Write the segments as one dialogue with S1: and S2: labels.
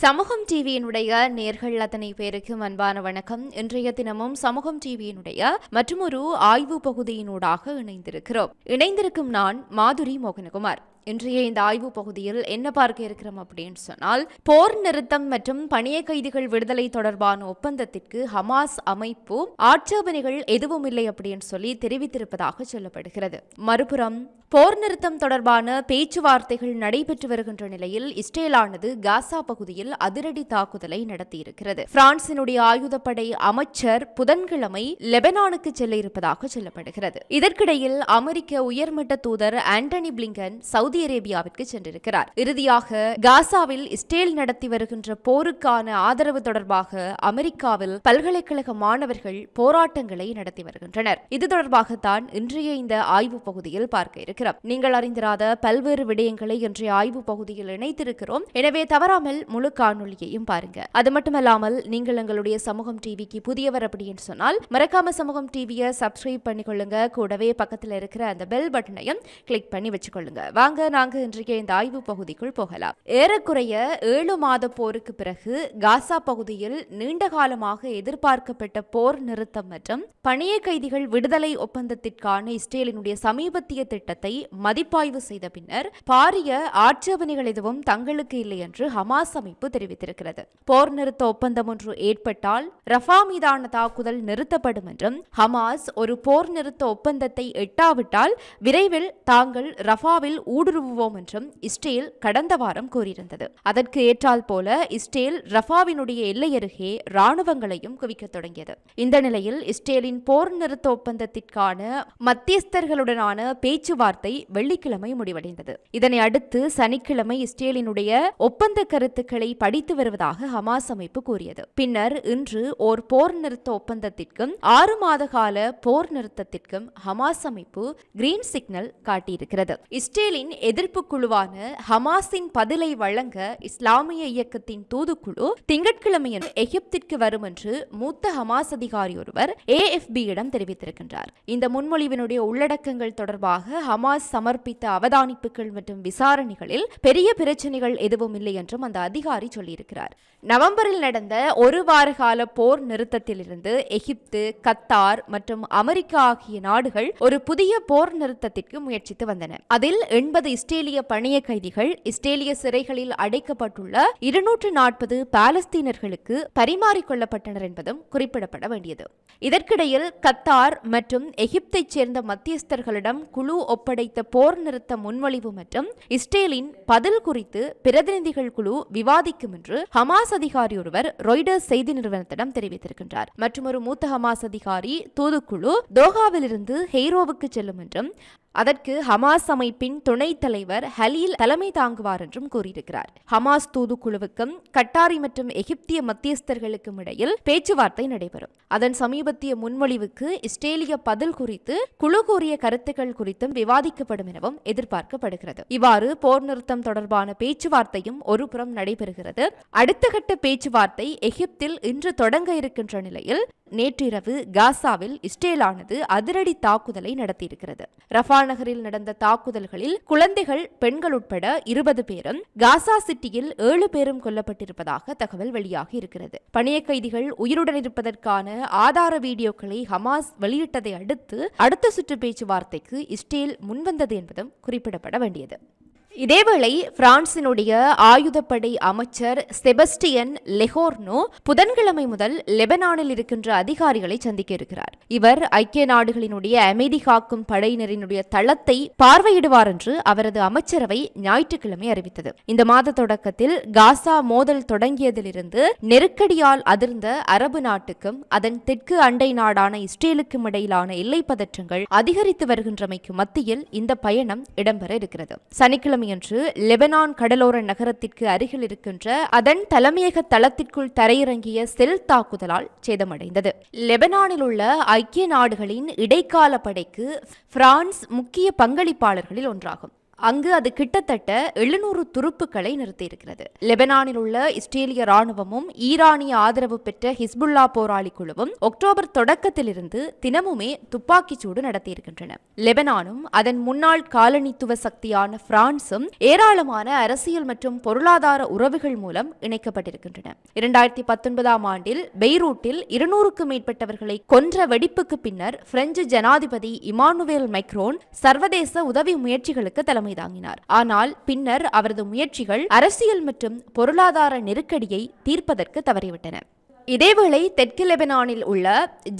S1: சமூகம் டிவியினுடைய நேர்கள் அத்தனை பேருக்கும் அன்பான வணக்கம் இன்றைய தினமும் சமூகம் டிவியினுடைய மற்றொரு ஆய்வு பகுதியினூடாக இணைந்திருக்கிறோம் இணைந்திருக்கும் நான் மாதுரி மோகனகுமார் இன்றைய இந்த ஆய்வு பகுதியில் என்ன பார்க்க இருக்கிறோம் அப்படின்னு சொன்னால் போர் நிறுத்தம் மற்றும் பணிய கைதிகள் விடுதலை தொடர்பான ஒப்பந்தத்திற்கு ஹமாஸ் அமைப்பு ஆட்சேபனைகள் எதுவும் இல்லை அப்படின்னு சொல்லி தெரிவித்திருப்பதாக சொல்லப்படுகிறது மறுபுறம் போர் நிறுத்தம் தொடர்பான பேச்சுவார்த்தைகள் நடைபெற்று வருகின்ற நிலையில் இஸ்ரேலானது காசா பகுதியில் அதிரடி தாக்குதலை நடத்தியிருக்கிறது பிரான்சினுடைய ஆயுதப்படை அமைச்சர் புதன்கிழமை லெபனானுக்கு செல்ல இருப்பதாக சொல்லப்படுகிறது இதற்கிடையில் அமெரிக்க உயர்மட்ட தூதர் ஆண்டனி பிளிங்கன் சவுதி சவுதி அரேபியாவிற்கு சென்றிருக்கிறார் இறுதியாக காசாவில் இஸ்ரேல் நடத்தி வருகின்ற போருக்கான ஆதரவு தொடர்பாக அமெரிக்காவில் பல்கலைக்கழக மாணவர்கள் போராட்டங்களை நடத்தி வருகின்றனர் இது தொடர்பாகத்தான் இன்றைய இந்த ஆய்வு பகுதியில் பார்க்க இருக்கிறோம் நீங்கள் அறிந்திராத பல்வேறு விடயங்களை இன்றைய ஆய்வு பகுதியில் இணைத்திருக்கிறோம் எனவே தவறாமல் முழு காணொலியையும் பாருங்க அது மட்டுமல்லாமல் நீங்கள் எங்களுடைய சமூகம் டிவிக்கு புதியவர் அப்படி என்று சொன்னால் மறக்காம சமூகம் டிவியை சப்ஸ்கிரைப் பண்ணிக்கொள்ளுங்க கூடவே பக்கத்தில் இருக்கிற அந்த பெல் பட்டனையும் கிளிக் பண்ணி வச்சுக்கொள்ளுங்க வாங்க நாங்கள் இன்றைக்கு இந்த ஆய்வு பகுதிக்குள் போகலாம் ஏறக்குறைய ஏழு மாத போருக்கு பிறகு காசா பகுதியில் நீண்ட காலமாக எதிர்பார்க்கப்பட்ட போர் நிறுத்தம் மற்றும் பணிய கைதிகள் விடுதலை ஒப்பந்தத்திற்கான இஸ்ரேலினுடைய சமீபத்திய திட்டத்தை மதிப்பாய்வு செய்த பின்னர் பாரிய ஆட்சேபனைகள் எதுவும் தங்களுக்கு இல்லை என்று ஹமாஸ் அமைப்பு தெரிவித்திருக்கிறது போர் நிறுத்த ஒப்பந்தம் ஒன்று ஏற்பட்டால் ரஃபா மீதான தாக்குதல் நிறுத்தப்படும் என்றும் ஹமாஸ் ஒரு போர் நிறுத்த ஒப்பந்தத்தை எட்டாவிட்டால் விரைவில் தாங்கள் ரஃபாவில் ஊடு ஊடுருவுவோம் என்றும் இஸ்ரேல் கடந்த வாரம் கூறியிருந்தது அதற்கு ஏற்றால் போல இஸ்ரேல் ரஃபாவினுடைய எல்லையருகே ராணுவங்களையும் குவிக்க தொடங்கியது இந்த நிலையில் இஸ்ரேலின் போர் நிறுத்த ஒப்பந்தத்திற்கான மத்தியஸ்தர்களுடனான பேச்சுவார்த்தை வெள்ளிக்கிழமை முடிவடைந்தது இதனை அடுத்து சனிக்கிழமை இஸ்ரேலினுடைய ஒப்பந்த கருத்துக்களை படித்து வருவதாக ஹமாஸ் அமைப்பு கூறியது பின்னர் இன்று ஓர் போர் நிறுத்த ஒப்பந்தத்திற்கும் ஆறு மாத கால போர் நிறுத்தத்திற்கும் ஹமாஸ் அமைப்பு கிரீன் சிக்னல் காட்டியிருக்கிறது இஸ்ரேலின் எதிர்ப்பு குழுவான ஹமாஸின் பதிலை வழங்க இஸ்லாமிய இயக்கத்தின் தூதுக்குழு திங்கட்கிழமை எகிப்திற்கு வரும் என்று மூத்த ஹமாஸ் அதிகாரி ஒருவர் எஃபியிடம் தெரிவித்திருக்கின்றார் இந்த முன்மொழிவினுடைய உள்ளடக்கங்கள் தொடர்பாக ஹமாஸ் சமர்ப்பித்த அவதானிப்புகள் மற்றும் விசாரணைகளில் பெரிய பிரச்சனைகள் எதுவும் இல்லை என்றும் அந்த அதிகாரி சொல்லியிருக்கிறார் நவம்பரில் நடந்த ஒரு வார கால போர் நிறுத்தத்திலிருந்து எகிப்து கத்தார் மற்றும் அமெரிக்கா ஆகிய நாடுகள் ஒரு புதிய போர் நிறுத்தத்திற்கு முயற்சித்து வந்தன அதில் எண்பது ஐம்பது இஸ்ரேலிய பணிய கைதிகள் இஸ்ரேலிய சிறைகளில் அடைக்கப்பட்டுள்ள இருநூற்று நாற்பது பாலஸ்தீனர்களுக்கு பரிமாறிக்கொள்ளப்பட்டனர் என்பதும் குறிப்பிடப்பட வேண்டியது இதற்கிடையில் கத்தார் மற்றும் எகிப்தைச் சேர்ந்த மத்தியஸ்தர்களிடம் குழு ஒப்படைத்த போர் நிறுத்த முன்மொழிவு மற்றும் இஸ்ரேலின் பதில் குறித்து பிரதிநிதிகள் குழு விவாதிக்கும் என்று ஹமாஸ் அதிகாரி ஒருவர் ரொய்டர்ஸ் செய்தி நிறுவனத்திடம் தெரிவித்திருக்கின்றார் மற்றும் ஒரு மூத்த ஹமாஸ் அதிகாரி தூதுக்குழு தோஹாவிலிருந்து ஹெய்ரோவுக்கு செல்லும் என்றும் அதற்கு ஹமாஸ் அமைப்பின் துணைத் தலைவர் ஹலீல் தலைமை தாங்குவார் என்றும் கூறியிருக்கிறார் ஹமாஸ் தூதுக்குழுவுக்கும் கட்டாரி மற்றும் எகிப்திய மத்தியஸ்தர்களுக்கும் இடையில் பேச்சுவார்த்தை நடைபெறும் அதன் சமீபத்திய முன்மொழிவுக்கு இஸ்ரேலிய பதில் குறித்து குழு கூறிய கருத்துக்கள் குறித்தும் விவாதிக்கப்படும் எனவும் எதிர்பார்க்கப்படுகிறது இவ்வாறு போர் நிறுத்தம் தொடர்பான பேச்சுவார்த்தையும் ஒருபுறம் நடைபெறுகிறது அடுத்த கட்ட பேச்சுவார்த்தை எகிப்தில் இன்று தொடங்க இருக்கின்ற நிலையில் நேற்றிரவு காசாவில் இஸ்ரேலானது அதிரடி தாக்குதலை நடத்தியிருக்கிறது ரஃபா நகரில் நடந்த தாக்குதல்களில் குழந்தைகள் பெண்கள் உட்பட இருபது பேரும் காசா சிட்டியில் ஏழு பேரும் கொல்லப்பட்டிருப்பதாக தகவல் வெளியாகி இருக்கிறது பணிய கைதிகள் உயிருடன் இருப்பதற்கான ஆதார வீடியோக்களை ஹமாஸ் வெளியிட்டதை அடுத்து அடுத்த சுற்று பேச்சுவார்த்தைக்கு இஸ்ரேல் முன்வந்தது என்பதும் குறிப்பிடப்பட வேண்டியது இதேவேளை பிரான்சினுடைய ஆயுதப்படை அமைச்சர் செபஸ்டியன் லெஹோர்னோ புதன்கிழமை முதல் லெபனானில் இருக்கின்ற அதிகாரிகளை சந்திக்க இருக்கிறார் இவர் ஐக்கிய நாடுகளினுடைய அமைதி காக்கும் படையினரினுடைய தளத்தை பார்வையிடுவார் என்று அவரது அமைச்சரவை ஞாயிற்றுக்கிழமை அறிவித்தது இந்த மாத தொடக்கத்தில் காசா மோதல் தொடங்கியதிலிருந்து நெருக்கடியால் அதிர்ந்த அரபு நாட்டுக்கும் அதன் தெற்கு அண்டை நாடான இஸ்ரேலுக்கும் இடையிலான எல்லை பதற்றங்கள் அதிகரித்து வருகின்றமைக்கு மத்தியில் இந்த பயணம் இடம்பெற இருக்கிறது சனிக்கிழமை என்று லெபனான் கடலோர நகரத்திற்கு அருகில் இருக்கின்ற அதன் தலைமையக தளத்திற்குள் தரையிறங்கிய செல் தாக்குதலால் சேதமடைந்தது லெபனானில் உள்ள ஐக்கிய நாடுகளின் இடைக்கால படைக்கு பிரான்ஸ் முக்கிய பங்களிப்பாளர்களில் ஒன்றாகும் அங்கு அது கிட்டத்தட்ட எழுநூறு துருப்புக்களை நிறுத்தியிருக்கிறது லெபனானில் உள்ள இஸ்ரேலிய ராணுவமும் ஈரானிய ஆதரவு பெற்ற ஹிஸ்புல்லா போராளி குழுவும் அக்டோபர் தொடக்கத்திலிருந்து தினமுமே துப்பாக்கிச் சூடு நடத்தியிருக்கின்றன லெபனானும் அதன் முன்னாள் காலனித்துவ சக்தியான பிரான்சும் ஏராளமான அரசியல் மற்றும் பொருளாதார உறவுகள் மூலம் இணைக்கப்பட்டிருக்கின்றன இரண்டாயிரத்தி பத்தொன்பதாம் ஆண்டில் பெய்ரூட்டில் இருநூறுக்கும் மேற்பட்டவர்களை கொன்ற வெடிப்புக்கு பின்னர் பிரெஞ்சு ஜனாதிபதி இமானுவேல் மைக்ரோன் சர்வதேச உதவி முயற்சிகளுக்கு தலைமை தலைமை தாங்கினார் ஆனால் பின்னர் அவரது முயற்சிகள் அரசியல் மற்றும் பொருளாதார நெருக்கடியை தீர்ப்பதற்கு தவறிவிட்டன இதேவேளை தெற்கு லெபனானில் உள்ள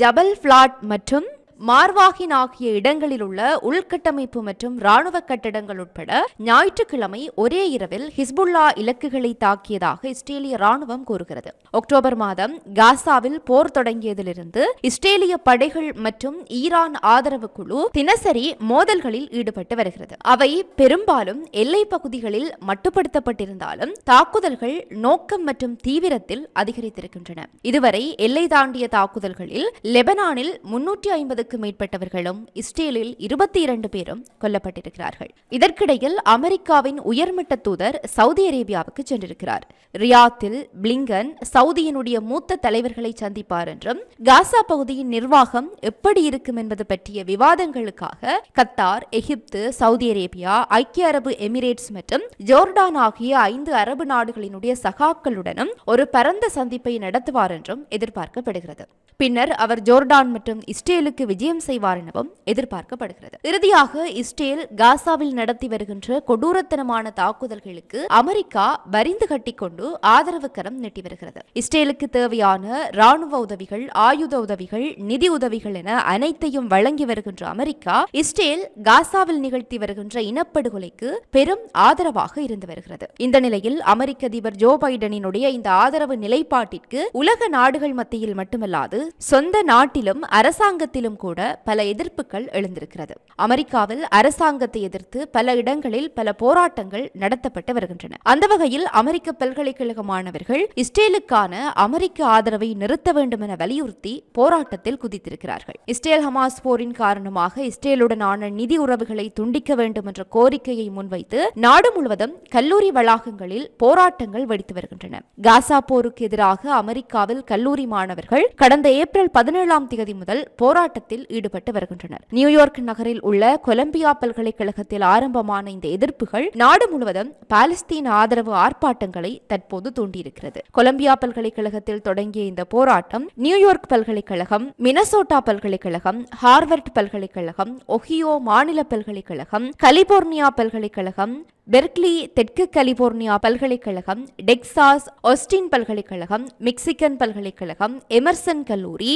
S1: ஜபல் ஃபிளாட் மற்றும் மார்வாகின் ஆகிய இடங்களில் உள்ள உள்கட்டமைப்பு மற்றும் ராணுவ கட்டடங்கள் உட்பட ஞாயிற்றுக்கிழமை ஒரே இரவில் ஹிஸ்புல்லா இலக்குகளை தாக்கியதாக இஸ்ரேலிய ராணுவம் கூறுகிறது அக்டோபர் மாதம் காசாவில் போர் தொடங்கியதிலிருந்து இஸ்ரேலிய படைகள் மற்றும் ஈரான் ஆதரவு குழு தினசரி மோதல்களில் ஈடுபட்டு வருகிறது அவை பெரும்பாலும் எல்லை பகுதிகளில் மட்டுப்படுத்தப்பட்டிருந்தாலும் தாக்குதல்கள் நோக்கம் மற்றும் தீவிரத்தில் அதிகரித்திருக்கின்றன இதுவரை எல்லை தாண்டிய தாக்குதல்களில் லெபனானில் முன்னூற்றி ஐம்பது ஐம்பதுக்கு மேற்பட்டவர்களும் இஸ்ரேலில் இருபத்தி இரண்டு பேரும் கொல்லப்பட்டிருக்கிறார்கள் இதற்கிடையில் அமெரிக்காவின் உயர்மட்ட தூதர் சவுதி அரேபியாவுக்கு சென்றிருக்கிறார் ரியாத்தில் பிளிங்கன் சவுதியினுடைய மூத்த தலைவர்களை சந்திப்பார் என்றும் காசா பகுதியின் நிர்வாகம் எப்படி இருக்கும் என்பது பற்றிய விவாதங்களுக்காக கத்தார் எகிப்து சவுதி அரேபியா ஐக்கிய அரபு எமிரேட்ஸ் மற்றும் ஜோர்டான் ஆகிய ஐந்து அரபு நாடுகளினுடைய சகாக்களுடனும் ஒரு பரந்த சந்திப்பை நடத்துவார் என்றும் எதிர்பார்க்கப்படுகிறது பின்னர் அவர் ஜோர்டான் மற்றும் இஸ்ரேலுக்கு விஜயம் செய்வார் எனவும் எதிர்பார்க்கப்படுகிறது இறுதியாக இஸ்ரேல் காசாவில் நடத்தி வருகின்ற கொடூரத்தனமான தாக்குதல்களுக்கு அமெரிக்கா வரிந்து கட்டிக்கொண்டு ஆதரவு கரம் நீட்டி வருகிறது இஸ்ரேலுக்கு தேவையான ராணுவ உதவிகள் ஆயுத உதவிகள் நிதி உதவிகள் என அனைத்தையும் வழங்கி வருகின்ற அமெரிக்கா இஸ்ரேல் காசாவில் நிகழ்த்தி வருகின்ற இனப்படுகொலைக்கு பெரும் ஆதரவாக இருந்து வருகிறது இந்த நிலையில் அமெரிக்க அதிபர் ஜோ பைடனினுடைய இந்த ஆதரவு நிலைப்பாட்டிற்கு உலக நாடுகள் மத்தியில் மட்டுமல்லாது சொந்த நாட்டிலும் அரசாங்கத்திலும் கூட கூட பல எதிர்ப்புகள் எழுந்திருக்கிறது அமெரிக்காவில் அரசாங்கத்தை எதிர்த்து பல இடங்களில் பல போராட்டங்கள் நடத்தப்பட்டு வருகின்றன அந்த வகையில் அமெரிக்க பல்கலைக்கழக மாணவர்கள் இஸ்ரேலுக்கான அமெரிக்க ஆதரவை நிறுத்த வேண்டும் என வலியுறுத்தி போராட்டத்தில் குதித்திருக்கிறார்கள் இஸ்ரேல் ஹமாஸ் போரின் காரணமாக இஸ்ரேலுடனான நிதி உறவுகளை துண்டிக்க வேண்டும் என்ற கோரிக்கையை முன்வைத்து நாடு முழுவதும் கல்லூரி வளாகங்களில் போராட்டங்கள் வெடித்து வருகின்றன காசா போருக்கு எதிராக அமெரிக்காவில் கல்லூரி மாணவர்கள் கடந்த ஏப்ரல் பதினேழாம் தேதி முதல் போராட்டத்தில் போராட்டத்தில் ஈடுபட்டு வருகின்றனர் நியூயார்க் நகரில் உள்ள கொலம்பியா பல்கலைக்கழகத்தில் ஆரம்பமான இந்த எதிர்ப்புகள் நாடு முழுவதும் பாலஸ்தீன ஆதரவு ஆர்ப்பாட்டங்களை தற்போது தூண்டியிருக்கிறது கொலம்பியா பல்கலைக்கழகத்தில் தொடங்கிய இந்த போராட்டம் நியூயார்க் பல்கலைக்கழகம் மினசோட்டா பல்கலைக்கழகம் ஹார்வர்ட் பல்கலைக்கழகம் ஒஹியோ மாநில பல்கலைக்கழகம் கலிபோர்னியா பல்கலைக்கழகம் பெர்க்லி தெற்கு கலிபோர்னியா பல்கலைக்கழகம் டெக்சாஸ் ஒஸ்டின் பல்கலைக்கழகம் மெக்சிகன் பல்கலைக்கழகம் எமர்சன் கல்லூரி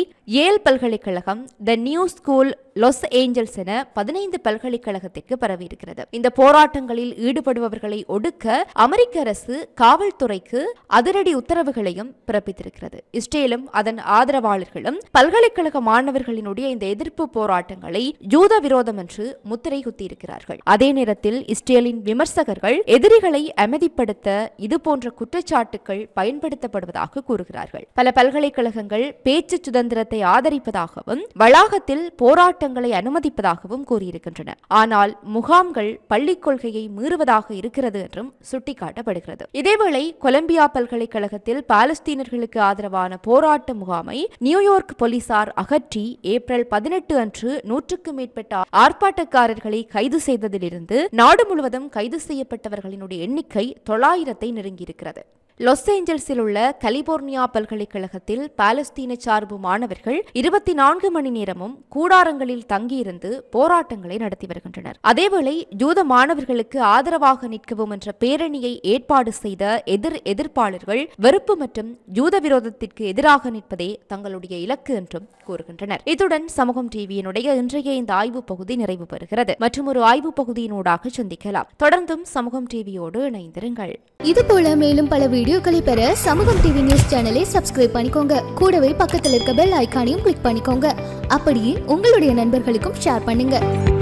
S1: ஏல் பல்கலைக்கழகம் the New School Los Angeles என பதினைந்து பல்கலைக்கழகத்திற்கு பரவியிருக்கிறது இந்த போராட்டங்களில் ஈடுபடுபவர்களை ஒடுக்க அமெரிக்க அரசு காவல்துறைக்கு அதிரடி உத்தரவுகளையும் பிறப்பித்திருக்கிறது இஸ்ரேலும் அதன் ஆதரவாளர்களும் பல்கலைக்கழக மாணவர்களினுடைய இந்த எதிர்ப்பு போராட்டங்களை ஜூத விரோதம் என்று முத்திரை குத்தியிருக்கிறார்கள் அதே நேரத்தில் இஸ்ரேலின் விமர்சகர்கள் எதிரிகளை அமைதிப்படுத்த இது போன்ற குற்றச்சாட்டுகள் பயன்படுத்தப்படுவதாக கூறுகிறார்கள் பல பல்கலைக்கழகங்கள் பேச்சு சுதந்திரத்தை ஆதரிப்பதாகவும் வளாகத்தில் போராட்ட போராட்டங்களை அனுமதிப்பதாகவும் கூறியிருக்கின்றன ஆனால் முகாம்கள் பள்ளிக் கொள்கையை மீறுவதாக இருக்கிறது என்றும் சுட்டிக்காட்டப்படுகிறது இதேவேளை கொலம்பியா பல்கலைக்கழகத்தில் பாலஸ்தீனர்களுக்கு ஆதரவான போராட்ட முகாமை நியூயார்க் போலீசார் அகற்றி ஏப்ரல் பதினெட்டு அன்று நூற்றுக்கும் மேற்பட்ட ஆர்ப்பாட்டக்காரர்களை கைது செய்ததிலிருந்து நாடு முழுவதும் கைது செய்யப்பட்டவர்களினுடைய எண்ணிக்கை தொள்ளாயிரத்தை நெருங்கியிருக்கிறது லொஸ் ஏஞ்சல்ஸில் உள்ள கலிபோர்னியா பல்கலைக்கழகத்தில் பாலஸ்தீன சார்பு மாணவர்கள் இருபத்தி நான்கு மணி நேரமும் கூடாரங்களில் தங்கியிருந்து போராட்டங்களை நடத்தி வருகின்றனர் அதேவேளை ஜூத மாணவர்களுக்கு ஆதரவாக நிற்கவும் என்ற பேரணியை ஏற்பாடு செய்த எதிர் எதிர்ப்பாளர்கள் வெறுப்பு மற்றும் ஜூத விரோதத்திற்கு எதிராக நிற்பதே தங்களுடைய இலக்கு என்றும் கூறுகின்றனர் இத்துடன் சமூகம் டிவியினுடைய இன்றைய இந்த ஆய்வு பகுதி நிறைவு பெறுகிறது மற்றும் ஒரு ஆய்வு பகுதியினூடாக சந்திக்கலாம் தொடர்ந்தும் சமூகம் டிவியோடு இணைந்திருங்கள் இது போல மேலும் பல வீடியோக்களை பெற சமூகம் டிவி நியூஸ் சேனலை சப்ஸ்கிரைப் பண்ணிக்கோங்க கூடவே பக்கத்தில் இருக்க பெல் ஐக்கானையும் கிளிக் பண்ணிக்கோங்க அப்படியே உங்களுடைய நண்பர்களுக்கும் ஷேர் பண்ணுங்கள்